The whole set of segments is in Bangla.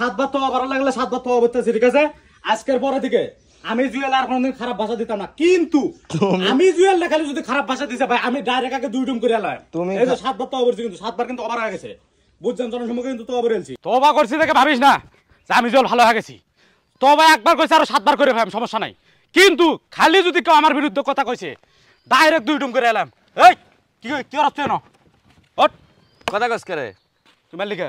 সাতবার তো আবার লাগলে সাতবার তো ঠিক আছে আজকের পরে আমি জুয়েল আর কোনোদিন খারাপ ভাষা দিতাম না কিন্তু আমি জুয়েল খালি যদি খারাপ ভাষা দিছে ভাই আমি ডাইরেক্ট আগে দুই ডুম করে তুমি এই যে সাতবার তো অবরছি কিন্তু সাতবার কিন্তু অবার গেছে বুঝছেন জনসম্মুখে কিন্তু তো করছি দেখে ভাবিস না যে আমি জুয়েল ভালো হয়ে গেছি তবা একবার কইছে আরো সাতবার করে ভাই সমস্যা নাই কিন্তু খালি যদি কেউ আমার বিরুদ্ধে কথা কইছে ডাইরেক্ট দুই ডুম করে এলাম এই কি কি রাস্তায় না ওট কথা কস করে তোমার লিখে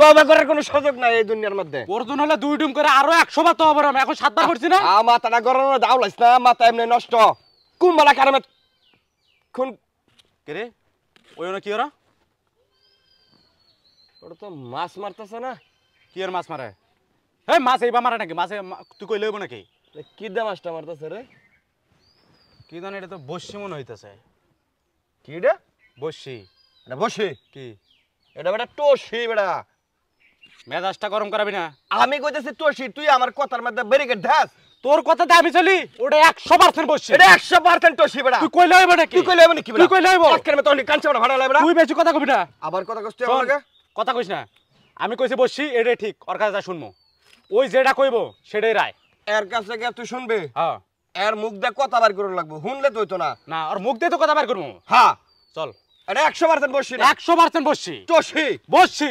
তবা করার কোনো সুযোগ নাই এই দুনিয়ার মধ্যে অর্জুন হলে দুই ডুম করে আরো একশো বার তবা আমি এখন সাতবার করছি না মাথাটা গরম দাও লাইস না মাথা এমনি নষ্ট কুম্বালা কারণে খুন কে রে ওই কি ওরা ওটা তো মাছ মারতেছে না কি আর মাছ মারে হ্যাঁ মাছ এইবার মারে নাকি মাছে তুই কই লইব নাকি কি দাম মাছটা মারতেছে রে কি জানি এটা তো বসি মনে হইতেছে কি রে বসি এটা বসি কি এটা বেটা টসি বেটা মেজাজটা গরম করাবি না আমি কইতেছি তোষি তুই আমার কথার মধ্যে ব্যারিকেড ধাস তোর কথাতে আমি চলি ওটা একশো পার্সেন্ট বসছে এটা একশো পার্সেন্ট টসি বেড়া তুই কইলে হইবে কি তুই কইলে হইবে কি তুই কইলে হইব আজকের মতো অনেক কাঞ্চা ভাড়া লাগবে তুই বেশি কথা কবি না আবার কথা কইছিস আমাকে কথা কইছ না আমি কইছি বসছি এটাই ঠিক ওর কাছে যা শুনমু ওই যেটা কইব সেটাই রায় এর কাছে গিয়ে তুই শুনবি হ্যাঁ এর মুখ দিয়ে কথা বার করুন লাগবো শুনলে তুই তো না না আর মুখ দিয়ে তো কথা বার করবো হ্যাঁ চল এটা একশো পার্সেন্ট বসছি একশো পার্সেন্ট বসছি টসি বসছি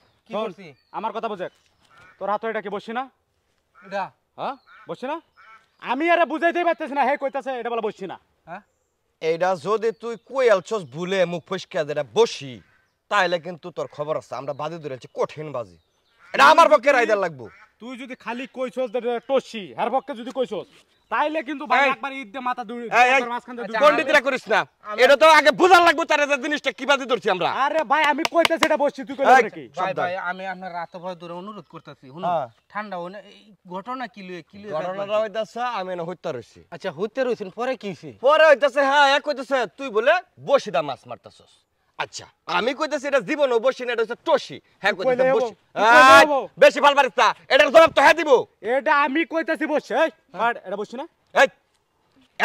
কি আমার কথা তোর এটা কি বসছি না এটা হ্যাঁ বসছি না আমি আরে বুঝাইতেই পারতেছি না হে কইতাছে এটা বসছি না হ্যাঁ? যদি তুই কই ভুলে মুখ ফসকা দেরা বসি তাইলে কিন্তু তোর খবর আছে আমরা বাজি ধরেছি কঠিন বাজি এটা আমার পক্ষে রাইদার লাগবো তুই যদি খালি কইছস যে টসি হার পক্ষে যদি কইছস তাইলে কিন্তু ভাই একবার করিস না এটা তো আগে বুঝার লাগবে জিনিসটা কি ধরছি আমরা আরে ভাই আমি বসছি তুই নাকি ভাই ভাই আমি আপনার রাত ভর ধরে অনুরোধ করতেছি হুন হ্যাঁ। ঠান্ডা হন ঘটনা কি লয়ে কি লয়ে ঘটনাটা আমি না হইতা রইছি আচ্ছা হইতা রইছেন পরে কি হইছে পরে হইতাছে হ্যাঁ এক হইতাছে তুই বলে বসিদা মাছ মারতাছস আচ্ছা আমি এটা জীবন না এটা হচ্ছে টসি হ্যাঁ বসি বেশি ভাল পারিস না এটার জবাব তো হ্যাঁ দিব এটা আমি বসে আর এটা বসি না এই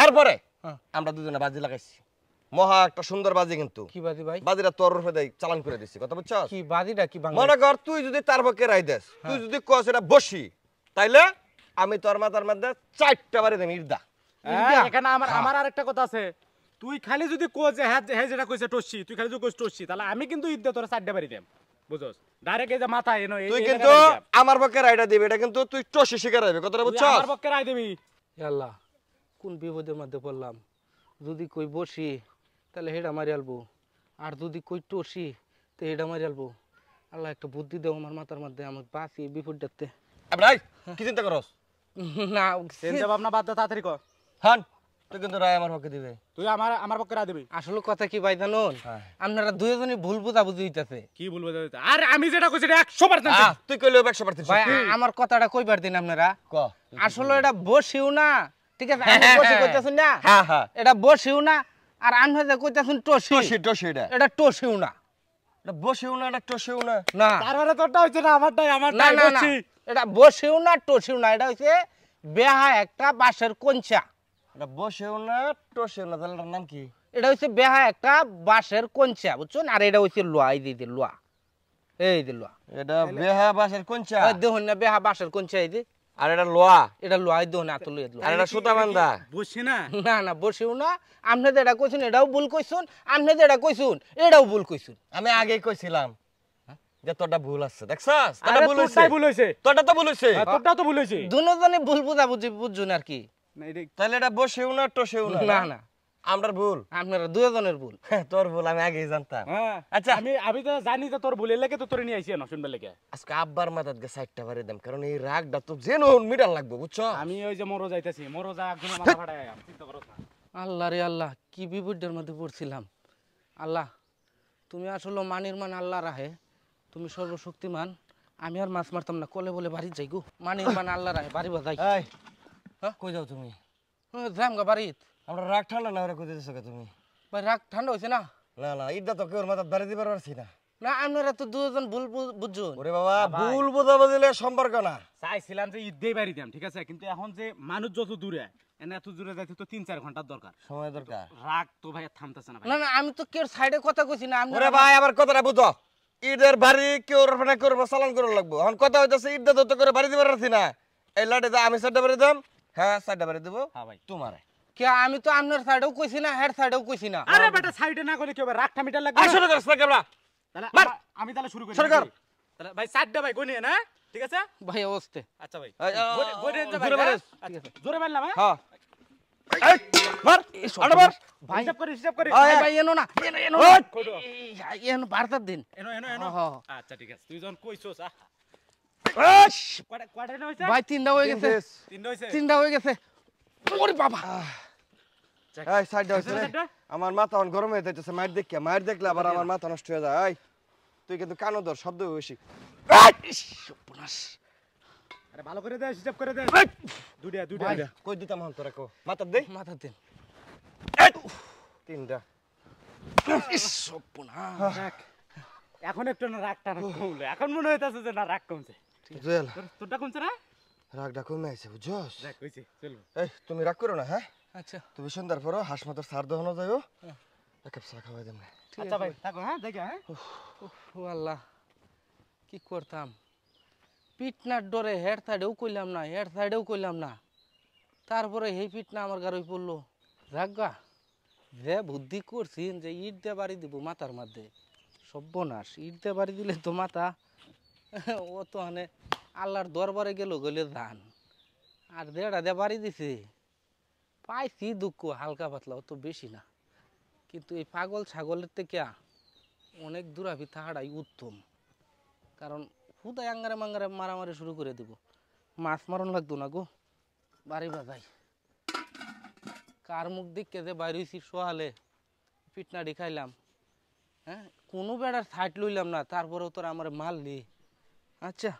এরপরে হ্যাঁ। আমরা দুজনে বাজি লাগাইছি মহা একটা সুন্দর বাজি কিন্তু কি বাজি ভাই বাজিটা তোর রূপে চালান করে দিছি কথা বুঝছ কি বাজিটা কি মনে কর তুই যদি তার পক্ষে রাই দেস হ্যাঁ। তুই যদি কস এটা বসি তাইলে আমি তোর মাথার মধ্যে চারটা বাড়ি দেব ইর্দা এখানে আমার হ্যাঁ। আমার আরেকটা কথা আছে তুই খালি যদি কো যে হ্যাঁ হ্যাঁ যেটা কইছে টসছি তুই খালি যদি কইছ টসছি তাহলে আমি কিন্তু ঈদ তোরা চারটা বাড়ি দেব বুঝছস ডাইরেক্ট এই যে মাথা এনো তুই কিন্তু আমার পক্ষে রাইডা দিবি এটা কিন্তু তুই টসছি শিকার হইবে কথাটা বুঝছস আমার পক্ষে রাই দিবি আল্লাহ কোন বিপদের মধ্যে পড়লাম যদি কই বসি তাহলে হেডা মারি আলবো আর যদি কই টসি তো হেডা মারি আলবো আল্লাহ একটা বুদ্ধি দেও আমার মাথার মধ্যে আমার বাঁচি বিপদটাতে ভাই কি চিন্তা করস না চিন্তা ভাবনা বাদ দে তাড়াতাড়ি কর হ্যাঁ তুই কিন্তু রায় আমার দিবে তুই আমার আমার পক্ষে রায় দিবি আসলে কথা কি ভাই জানুন হ্যাঁ। আপনারা ভুল হইতাছে কি ভুল আর আমি যেটা কইছি এটা 100% তুই 100% ভাই আমার কথাটা কইবার দিন আপনারা ক আসলে এটা বসিও না ঠিক আছে আমি হ্যাঁ, হ্যাঁ, না হ্যাঁ হ্যাঁ এটা বসিও না আর যে টসি টসি টসি এটা এটা টসিও না এটা বসিও না এটা টসিও না না মানে তোরটা হইছে না বসি এটা বসিও না টসিও না এটা হইছে বেহা একটা বাঁশের কঞ্চা এটা বসেও না টসেও না তাহলে নাম কি এটা হচ্ছে বেহা একটা বাঁশের কঞ্চা বুঝছো আর এটা হচ্ছে লোয়া এই দিদি লোয়া এই লোয়া এটা বেহা বাঁশের কঞ্চা দেখুন না বেহা বাঁশের কঞ্চা এই আর এটা লোয়া এটা লোয়া দেখুন এত লোয়া আর এটা সুতা বান্ধা না না না না আপনি কইছেন এটাও ভুল কইছুন আপনি এটা কইছুন এটাও ভুল কইছুন আমি আগে কইছিলাম যে তোরটা ভুল আছে দেখছাস তোরটা ভুল হইছে তোরটা ভুল হইছে তোরটা তো ভুল হইছে দুজনে হ্যাঁ, ভুল বুঝা বুঝি বুঝুন আর কি আল্লাহ রে আল্লাহ কি বিপদের মধ্যে পড়ছিলাম আল্লাহ তুমি আসলে মানির মান আল্লাহ রাহে তুমি সর্বশক্তিমান আমি আর মাছ মারতাম না কলে বলে বাড়ি যাই গো মানির মান আল্লাহ রাহে বাড়ি বাজাই হ্যাঁ? কই যাও তুমি যাম গা বাড়িত আমরা রাগ ঠান্ডা না তুমি রাগ ঠান্ডা না না না ইডা তো কেউ মাথা দাঁড়িয়ে দিবার পারছি না না আপনারা তো দুজন ভুল ওরে বাবা ভুল বোঝা বুঝলে সম্পর্ক না চাইছিলাম যে ঈদ বাড়ি দিলাম ঠিক আছে কিন্তু এখন যে মানুষ যত দূরে এনে তো তিন চার দরকার দরকার তো না না আমি কেউ সাইডে কথা না ভাই বাড়ি কেউ মানে চালান এখন কথা এই লাটে আমি সাইডটা বাড়ি দাম হ্যাঁ সাইডে বাড়ি দেবো হ্যাঁ তোমার আমি তো আপনার সাইডেও কইছি না হেড সাইডেও কইছি না আরে বেটা সাইডে না করে কি হবে রাগটা মিটার লাগবে আসলে দরস না কেবলা আমি তাহলে শুরু করি শুরু তাহলে ভাই সাইডটা ভাই গনিয়ে না ঠিক আছে ভাই অবস্থে আচ্ছা ভাই আচ্ছা, গনিয়ে যা ভাই হ্যাঁ? আচ্ছা, জোরে মারলাম হ্যাঁ এই দিন এনো এনো এনো হ্যাঁ, আচ্ছা ঠিক আছে তুই যখন কইছস ভাই তিনটা হয়ে গেছে তিনটা হয়ে গেছে আমার মাথা অন গরম হয়ে যাইতেছে মায়ের দেখিয়া মায়ের দেখলে আবার আমার মাথা নষ্ট হয়ে যায় তুই কিন্তু কানো ধর শব্দ বেশি আরে ভালো করে হিসাব করে দুডিয়া দুডিয়া কই তোরা দে মাথা দে তিনটা এখন একটু না রাগটা এখন মনে হইতাছে যে না রাগ কমছে তারপরে না এই তুমি রাগ করো না হ্যাঁ আচ্ছা তুমি সন্ধ্যার পর হাঁস হ্যাঁ। আচ্ছা হ্যাঁ, হ্যাঁ। কি করতাম পিটনার ডরে হেড কইলাম না হেড কইলাম না তারপরে পিটনা আমার গাড়ি পড়লো রাগা যে বুদ্ধি করছি যে ইট দিয়ে বাড়ি দিব মাথার মধ্যে সব্যনাশ ইট দিয়ে বাড়ি দিলে তো মাথা ও তো মানে আল্লাহর দরবারে গেল গলে ধান আর দেড়া দে বাড়ি দিছে পাইছি দুঃখ হালকা পাতলা অত বেশি না কিন্তু এই পাগল ছাগলের থেকে অনেক দূরাভি তাহারাই উত্তম কারণ হুদায় আঙ্গারে মাঙ্গারে মারামারি শুরু করে দিব মাছ মারণ লাগতো না গো বাড়ি বাজাই কার মুখ দিককে যে বাইরে হয়েছি সোহালে পিটনাডি খাইলাম হ্যাঁ কোনো বেড়ার সাইট লইলাম না তারপরেও তোর আমার মারলি अच्छा